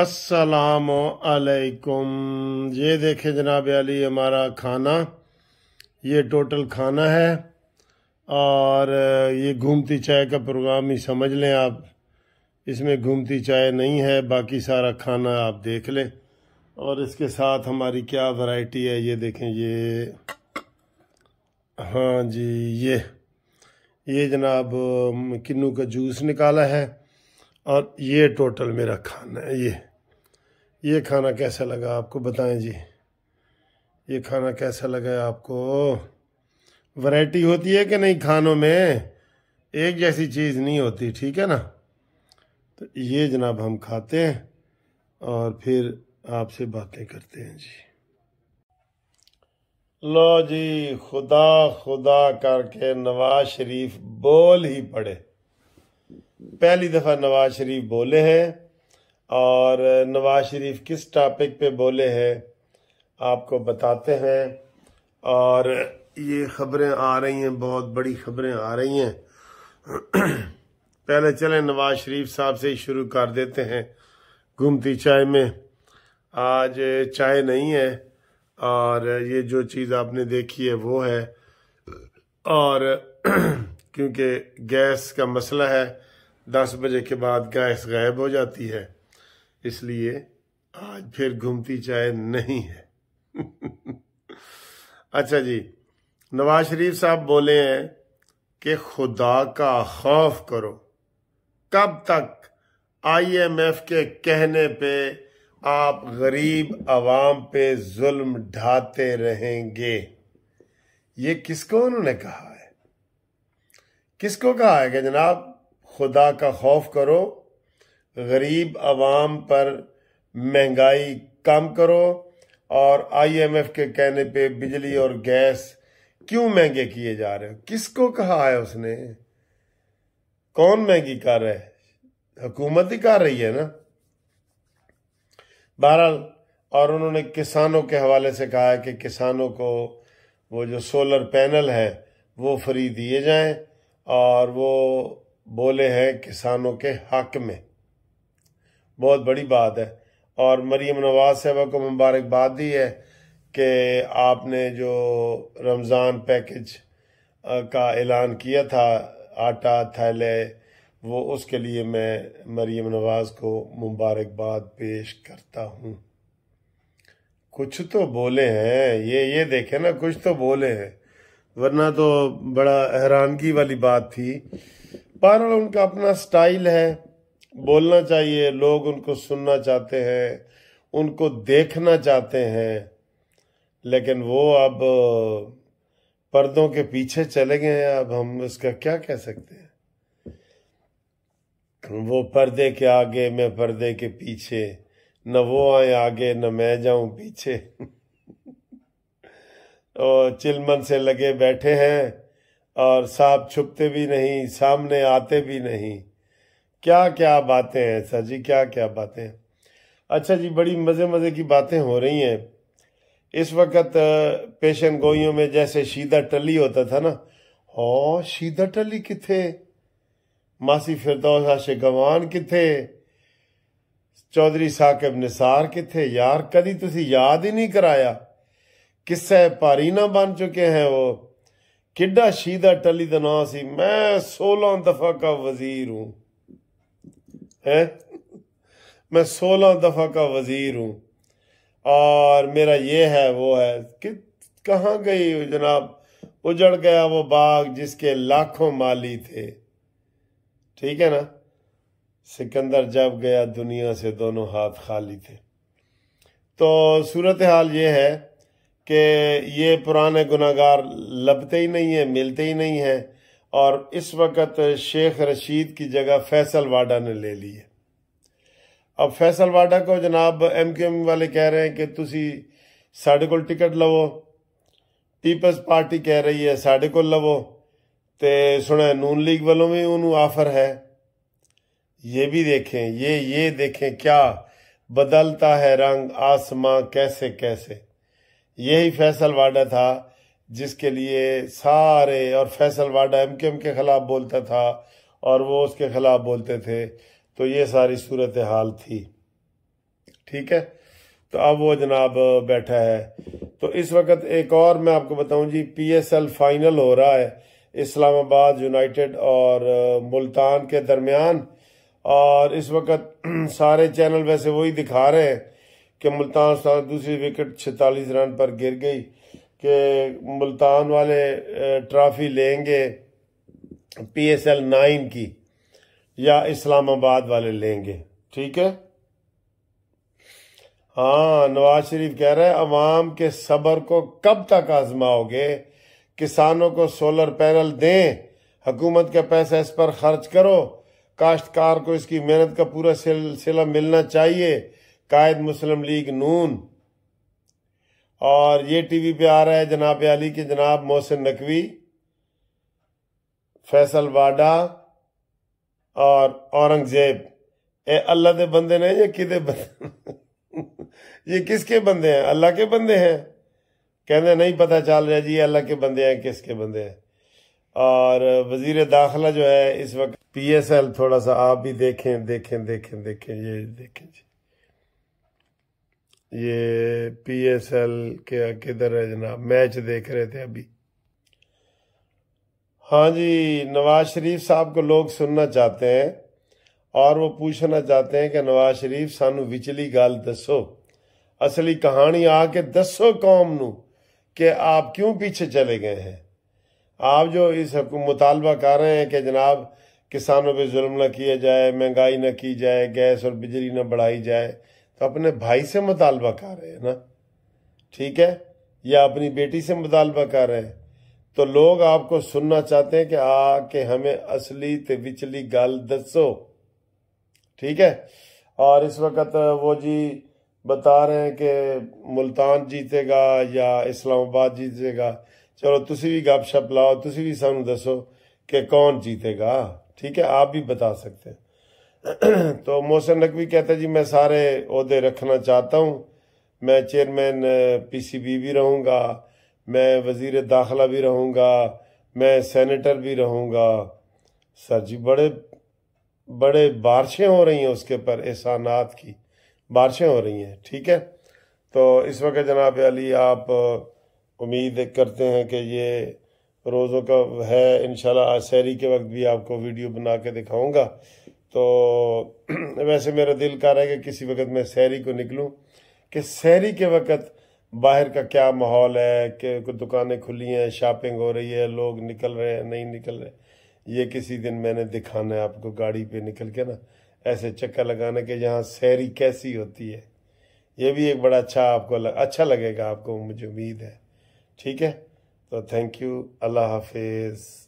असलकुम ये देखें जनाब अली हमारा खाना ये टोटल खाना है और ये घूमती चाय का प्रोग्राम ही समझ लें आप इसमें घूमती चाय नहीं है बाकी सारा खाना आप देख लें और इसके साथ हमारी क्या वैरायटी है ये देखें ये हाँ जी ये ये जनाब किन्नू का जूस निकाला है और ये टोटल मेरा खाना है ये ये खाना कैसा लगा आपको बताएं जी ये खाना कैसा लगा है आपको वैरायटी होती है कि नहीं खानों में एक जैसी चीज़ नहीं होती ठीक है ना तो ये जनाब हम खाते हैं और फिर आपसे बातें करते हैं जी लो जी खुदा खुदा करके नवाज शरीफ बोल ही पड़े पहली दफ़ा नवाज शरीफ बोले हैं और नवाज शरीफ किस टॉपिक पे बोले हैं आपको बताते हैं और ये खबरें आ रही हैं बहुत बड़ी खबरें आ रही हैं पहले चले नवाज शरीफ साहब से ही शुरू कर देते हैं घूमती चाय में आज चाय नहीं है और ये जो चीज़ आपने देखी है वो है और क्योंकि गैस का मसला है दस बजे के बाद गैस गायब हो जाती है इसलिए आज फिर घूमती चाय नहीं है अच्छा जी नवाज शरीफ साहब बोले हैं कि खुदा का खौफ करो कब तक आईएमएफ के कहने पे आप गरीब आवाम पे जुल्म ढाते रहेंगे ये किसको उन्होंने कहा है किसको कहा है कि जनाब खुदा का खौफ करो गरीब आवाम पर महंगाई कम करो और आईएमएफ के कहने पे बिजली और गैस क्यों महंगे किए जा रहे हो किसको कहा है उसने कौन महंगी कर रहा है हुकूमत ही कर रही है ना बहरहाल और उन्होंने किसानों के हवाले से कहा है कि किसानों को वो जो सोलर पैनल है वो फ्री दिए जाएं और वो बोले हैं किसानों के हक में बहुत बड़ी बात है और मरीम नवाज साहबा को मुबारकबाद दी है कि आपने जो रमज़ान पैकेज का ऐलान किया था आटा थैले वो उसके लिए मैं मरीम नवाज़ को मुबारकबाद पेश करता हूँ कुछ तो बोले हैं ये ये देखे ना कुछ तो बोले हैं वरना तो बड़ा हैरानगी वाली बात थी बहरहाल उनका अपना स्टाइल है बोलना चाहिए लोग उनको सुनना चाहते हैं उनको देखना चाहते हैं लेकिन वो अब पर्दों के पीछे चले गए हैं अब हम उसका क्या कह सकते हैं वो पर्दे के आगे मैं पर्दे के पीछे न वो आए आगे न मैं जाऊं पीछे और चिलमन से लगे बैठे हैं और सांप छुपते भी नहीं सामने आते भी नहीं क्या क्या बातें हैं सर जी क्या क्या बातें अच्छा जी बड़ी मज़े मज़े की बातें हो रही हैं इस वक्त पेशन गोइयों में जैसे शीदा टली होता था ना ओ हाँ, शीदा टली किथे मासी फिरदौस आशे गवान किथे चौधरी साकिब निसार किथे यार कभी तुम याद ही नहीं कराया किस्से पारीना बन चुके हैं वो किड्डा शीदा टली का ना सी मैं सोलह दफा का वजीर हूं है मैं सोलह दफा का वजीर हूं और मेरा ये है वो है कि कहाँ गई जनाब उजड़ गया वो बाग जिसके लाखों माली थे ठीक है ना सिकंदर जब गया दुनिया से दोनों हाथ खाली थे तो सूरत हाल ये है कि ये पुराने गुनागार लबते ही नहीं हैं मिलते ही नहीं हैं और इस वक्त शेख रशीद की जगह फैसल वाडा ने ले ली है अब फैसल वाडा को जनाब एम क्यू एम वाले कह रहे हैं कि तुम साढ़े को टिकट लवो पीपल्स पार्टी कह रही है साढ़े को लवो तो सुने नून लीग वालों भी उन्होंने ਆਫਰ है ये भी देखें ये ये देखें क्या बदलता है रंग आसमां कैसे कैसे यही फैसल वाडा था जिसके लिए सारे और फैसल वाडा एम के एम के खिलाफ बोलता था और वो उसके खिलाफ बोलते थे तो ये सारी सूरत हाल थी ठीक है तो अब वो जनाब बैठा है तो इस वक्त एक और मैं आपको बताऊं जी पीएसएल फाइनल हो रहा है इस्लामाबाद यूनाइटेड और मुल्तान के दरमियान और इस वक्त सारे चैनल वैसे वही दिखा रहे हैं कि मुल्तान साहब दूसरी विकेट छतालीस रन पर गिर गई कि मुल्तान वाले ट्रॉफी लेंगे पी एस एल नाइन की या इस्लामाबाद वाले लेंगे ठीक है हाँ नवाज शरीफ कह रहे हैं अवाम के सबर को कब तक आजमाओगे किसानों को सोलर पैनल दें हकूमत का पैसा इस पर खर्च करो काश्तकार को इसकी मेहनत का पूरा सिलसिला मिलना चाहिए कायद मुस्लिम लीग नून और ये टीवी पे आ रहा है जनाब अली के जनाब मोहसिन नकवी फैसल वाडा और औरंगजेब ए अल्लाह के बंदे ने ये कि ये किसके बंदे हैं अल्लाह के बंदे हैं कहने नहीं पता चल रहा जी अल्लाह के बंदे हैं किसके बंदे हैं और वजीर दाखिला जो है इस वक्त पीएसएल थोड़ा सा आप भी देखें देखें देखें देखें ये देखें जी ये पीएसएल के किधर है जनाब मैच देख रहे थे अभी हाँ जी नवाज शरीफ साहब को लोग सुनना चाहते हैं और वो पूछना चाहते हैं कि नवाज शरीफ सानू विचली गल दसो असली कहानी आके दसो कौम नू आप क्यों पीछे चले गए हैं आप जो इस मुतालबा कर रहे हैं कि जनाब किसानों पे जुल्म ना किया जाए महंगाई ना की जाए गैस और बिजली ना बढ़ाई जाए तो अपने भाई से मुतालबा कर रहे हैं ना ठीक है या अपनी बेटी से मुतालबा कर रहे हैं तो लोग आपको सुनना चाहते हैं कि आके हमें असली ते विचली गल दसो ठीक है और इस वक्त वो जी बता रहे हैं कि मुल्तान जीतेगा या इस्लामाबाद जीतेगा चलो तुम भी गप शप लाओ तुम भी सानू दसो कि कौन जीतेगा ठीक है आप भी बता सकते हैं तो मोहसन नकवी कहते जी मैं सारे अहदे रखना चाहता हूँ मैं चेयरमैन पी सी बी भी रहूँगा मैं वजीर दाखिला भी रहूँगा मैं सैनिटर भी रहूँगा सर जी बड़े बड़े बारिशें हो रही हैं उसके पर एहसानात की बारिशें हो रही हैं ठीक है तो इस वक्त जनाब अली आप उम्मीद करते हैं कि ये रोज़ों का है इन शहरी के वक्त भी आपको वीडियो बना के दिखाऊँगा तो वैसे मेरा दिल कर रहा है कि किसी वक्त मैं सैरी को निकलूं कि सैरी के वक्त बाहर का क्या माहौल है कि दुकानें खुली हैं शॉपिंग हो रही है लोग निकल रहे हैं नहीं निकल रहे ये किसी दिन मैंने दिखाना है आपको गाड़ी पे निकल के ना ऐसे चक्कर लगाने के यहाँ सैरी कैसी होती है ये भी एक बड़ा अच्छा आपको लग, अच्छा लगेगा आपको मुझे उम्मीद है ठीक है तो थैंक यू अल्लाह हाफिज़